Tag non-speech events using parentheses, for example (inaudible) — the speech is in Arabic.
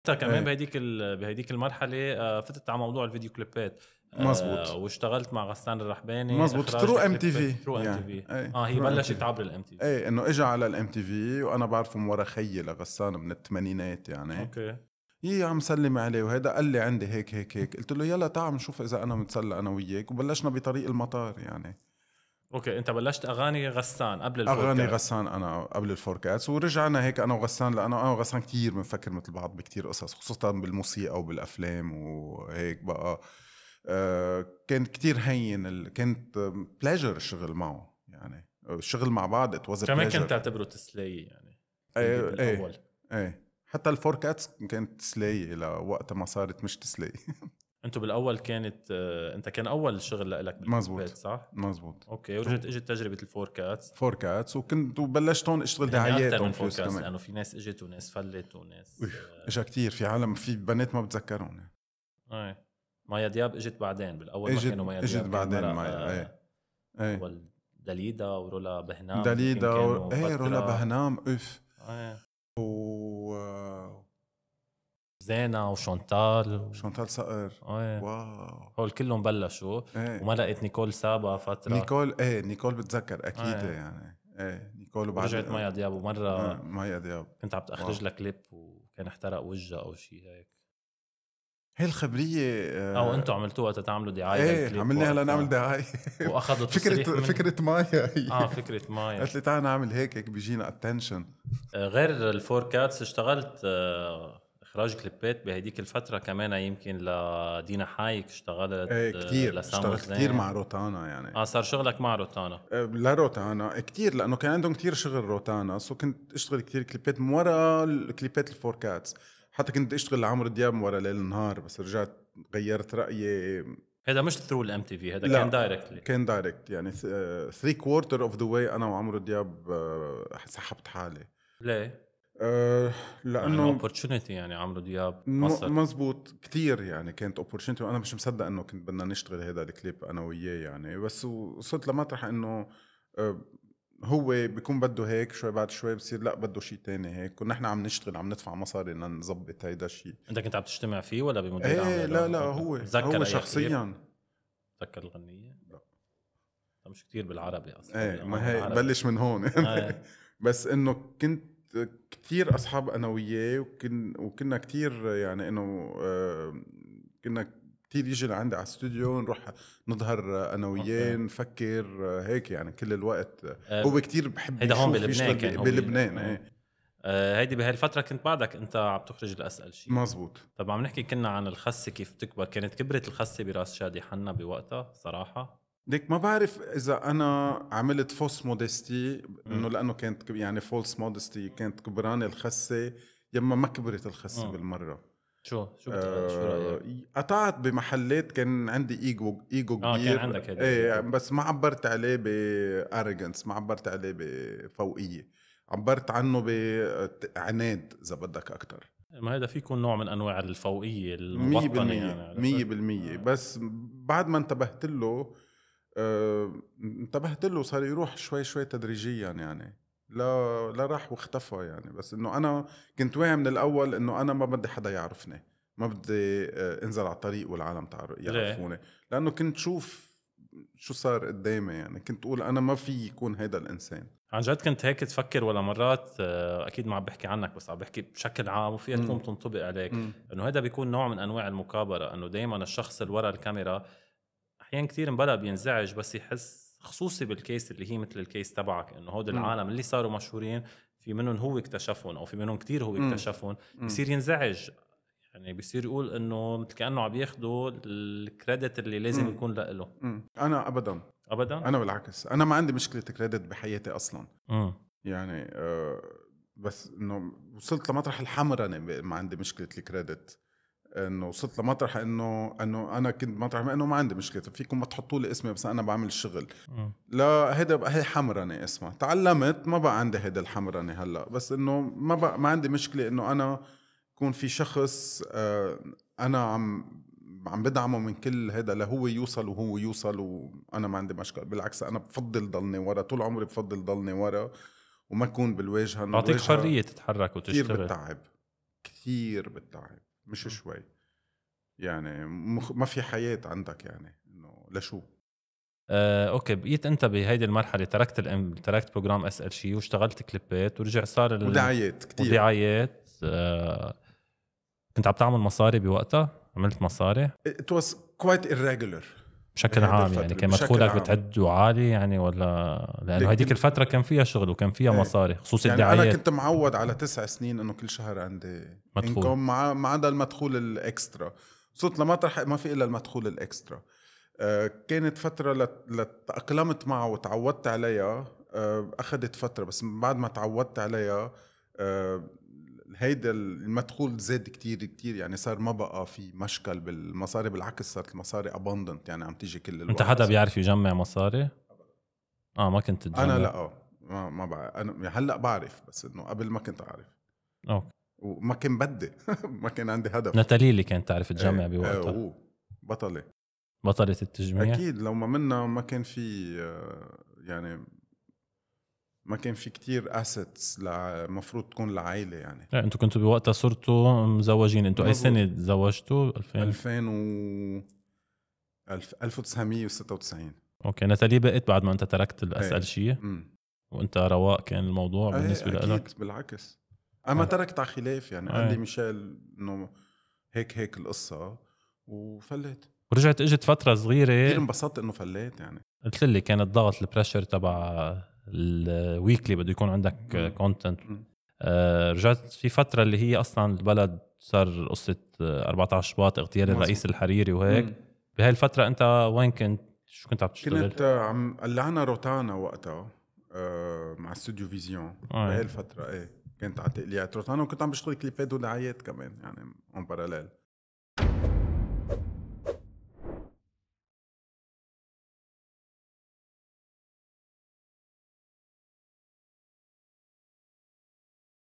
حتى طيب، كمان إيه. بهديك بهديك المرحله آه، فتت على موضوع الفيديو كليبات آه، مزبوط واشتغلت مع غسان الرحباني مزبوط ترو ام تي في ترو ام تي في اه هي بلشت عبر الام تي في ايه انه اجى على الام تي في وانا بعرفه من ورا خيي لغسان من الثمانينات يعني اوكي يي إيه، عم سلم عليه وهيدا قال لي عندي هيك هيك هيك قلت له يلا تعال نشوف اذا انا متسلى انا وياك وبلشنا بطريق المطار يعني اوكي انت بلشت اغاني غسان قبل الفوركات اغاني غسان انا قبل الفوركاتس ورجعنا هيك انا وغسان لانه انا وغسان كثير بنفكر مثل بعض بكثير قصص خصوصا بالموسيقى وبالافلام وهيك بقى آه كان كثير هين ال... كانت بلاجر الشغل معه يعني الشغل مع بعض اتوز كمان كنت تعتبره تسلاي يعني ايه, إيه، الاول ايه حتى الفوركاتس كانت تسلاي لوقت ما صارت مش تسلاي (laughs) انتم بالاول كانت آه، انت كان اول شغل لك بالبيت صح؟ مزبوط اوكي ورجعت اجت تجربه الفور كاتس فور كاتس وكنت وبلشت هون اشتغل يعني دعايات اكثر من فور كاتس لانه في ناس اجت وناس فلت وناس آه. اجا كثير في عالم في بنات ما بتذكرهم ايه مايا دياب اجت بعدين بالاول اجت ما كانوا مايا دياب اجت بعدين مايا آه، ايه ايه داليدا ورولا بهنام داليدا و... ايه رولا بهنام اوف ايه زينة وشونتال و... شونتال صقر ايه واو هول كلهم بلشوا ايه. وما لقيت نيكول سابا فترة نيكول ايه نيكول بتذكر اكيد ايه. يعني ايه نيكول وبعد رجعت مايا دياب ومرة اه. مايا دياب كنت عم تخرج لها كليب وكان احترق وجهها او شيء هيك هي الخبريه آه، او انتم عملتوها تعملوا دعايه ايه عملنا هلا نعمل دعايه واخذوا (laughs) فكره من... فكره مايا هي اه فكره مايا (laughs) قالت لي تعال نعمل هيك هيك بيجينا اتنشن آه، غير الفور كاتس اشتغلت آه، اخراج كليبات بهديك الفتره كمان يمكن لدينا حايك اشتغلت ايه آه، كثير اشتغلت كثير مع روتانا يعني اه صار شغلك مع روتانا اه لا روتانا كثير لانه كان عندهم كثير شغل روتانا سو كنت اشتغل كثير كليبات من ورا الفور الفوركاتس حتى كنت اشتغل لعمرو دياب من ورا ليل نهار بس رجعت غيرت رايي هذا مش ثرو الام تي في هذا كان دايركتلي كان دايركت يعني ثري كوارتر اوف ذا واي انا وعمرو دياب آه، سحبت حالي ليه؟ أه لانه يعني اوبورتونيتي يعني عمرو دياب مصر مزبوط كثير يعني كانت اوبورتونيتي وانا مش مصدق انه كنت بدنا نشتغل هذا الكليب انا وياه يعني بس وصلت لمطرح انه أه هو بيكون بده هيك شوي بعد شوي بصير لا بده شيء تاني هيك كنا عم نشتغل عم ندفع مصاري لنظبط هيدا الشيء انت كنت عم تجتمع فيه ولا بمدير ايه لا لا هو هو شخصيا تذكر الغنيه؟ لا مش كثير بالعربي اصلا ايه يعني ما هي بلش من هون آه. (laughs) بس انه كنت كثير اصحاب انا وياه وكن وكنا كثير يعني انه كنا كثير يجي لعندي على الاستوديو نروح نظهر انا وياه نفكر هيك يعني كل الوقت أه هو كثير بحب هيدا هون بلبنان كان بلبنان ايه آه، هيدي بهالفترة كنت بعدك انت عم تخرج لاسأل شيء مزبوط طب عم نحكي كنا عن الخسة كيف بتكبر كانت كبرت الخسة براس شادي حنا بوقتها صراحة ليك ما بعرف اذا انا عملت فوس موديستي انه لانه كانت يعني فولس مودستي كانت كبرانه الخسه يما ما كبرت الخسه آه. بالمره شو شو آه شو رايك؟ قطعت بمحلات كان عندي ايجو ايجو كبير اه كان عندك هيدا ايه بس ما عبرت عليه بارجنس ما عبرت عليه بفوقيه عبرت عنه بعناد اذا بدك اكثر ما هذا في يكون نوع من انواع الفوقيه الموطنه 100% يعني 100% آه. بس بعد ما انتبهت له آه، انتبهت له صار يروح شوي شوي تدريجيا يعني لا لا راح واختفى يعني بس انه انا كنت واعي من الاول انه انا ما بدي حدا يعرفني ما بدي آه، انزل على الطريق والعالم يعرفوني لانه كنت شوف شو صار قدامي يعني كنت اقول انا ما في يكون هذا الانسان عن جد كنت هيك تفكر ولا مرات آه، اكيد ما عم بحكي عنك بس عم بحكي بشكل عام وفيها تكون تنطبق عليك انه هذا بيكون نوع من انواع المكابره انه دائما الشخص اللي ورا الكاميرا احيان كثير مبلا بينزعج بس يحس خصوصي بالكيس اللي هي مثل الكيس تبعك انه هود العالم اللي صاروا مشهورين في منهم هو اكتشفهم او في منهم كثير هو اكتشفهم بصير ينزعج يعني بصير يقول انه مثل كانه عم ياخذوا الكريدت اللي لازم مم. يكون له انا ابدا ابدا انا بالعكس انا ما عندي مشكله كريدت بحياتي اصلا مم. يعني أه بس انه وصلت لمطرح الحمرنه ما عندي مشكله الكريدت انه وصلت لمطرح انه انه انا كنت مطرح انه ما عندي مشكله فيكم ما تحطوا لي اسمي بس انا بعمل الشغل لا هيدا هي حمرنه اسمها تعلمت ما بقى عندي هيدا الحمرنه هلا بس انه ما بقى ما عندي مشكله انه انا يكون في شخص آه، انا عم عم بدعمه من كل هيدا لهو يوصل وهو يوصل وانا ما عندي مشكله بالعكس انا بفضل ضلني ورا طول عمري بفضل ضلني ورا وما اكون بالواجهه بعطيك حريه تتحرك وتشتغل كثير بتعب كثير بتعب مش شوي يعني مخ... ما في حياه عندك يعني انه لشو آه، اوكي بقيت انت بهيدي المرحله تركت الام تركت بروجرام اس ال شي واشتغلت كليبات ورجع صار ال... ودعايات كثير ودعايات آه، كنت عم تعمل مصاري بوقتها عملت مصاري It was quite irregular بشكل عام يعني كان مدخولك بتعده عالي يعني ولا لانه هذيك الفتره كان فيها شغل وكان فيها إيه. مصاري خصوصي يعني الدعايات انا كنت معود على تسع سنين انه كل شهر عندي مدخول ما عدا المدخول الاكسترا صرت لمطرح ما في الا المدخول الاكسترا آه، كانت فتره لتاقلمت معه وتعودت عليها آه، اخذت فتره بس بعد ما تعودت عليها آه، هيدا المدخول زاد كتير كتير يعني صار ما بقى في مشكل بالمصاري بالعكس صارت المصاري اباندنت يعني عم تيجي كل الوقت انت حدا بيعرف يجمع مصاري؟ اه ما كنت تجمع انا لا اه ما ما بعرف انا يعني هلا بعرف بس انه قبل ما كنت اعرف اوكي وما كان بدي (laughs) ما كان عندي هدف نتالي اللي كانت تعرف تجمع ايه بوقتها ايه بطله بطلة التجميع اكيد لو ما منا ما كان في آه، يعني ما كان في كتير اسيتس المفروض تكون العائله يعني لا انتوا كنتوا بوقتها صرتوا مزوجين انتوا اي سنه تزوجتوا 2000 2000 و 1996 اوكي نتالي بقت بعد ما انت تركت الاسال إيه. شيء وانت رواق كان الموضوع إيه، بالنسبه لك اكيد بالعكس اما إيه. تركت على خلاف يعني قال لي ميشيل انه هيك هيك القصه وفلت ورجعت اجت فتره صغيره كثير انبسطت انه فليت يعني قلت لي كان الضغط البريشر تبع الويكلي بده يكون عندك كونتنت آه، رجعت في فتره اللي هي اصلا البلد صار قصه 14 شباط اغتيال الرئيس الحريري وهيك بهاي الفتره انت وين كنت شو كنت عم تشتغل؟ كنت عم قلعنا روتانا وقتها آه مع استوديو فيزيون آه. بهاي الفتره ايه كنت على تقليعة روتانا وكنت عم بشتغل كليبات ودعايات كمان يعني اون باراليل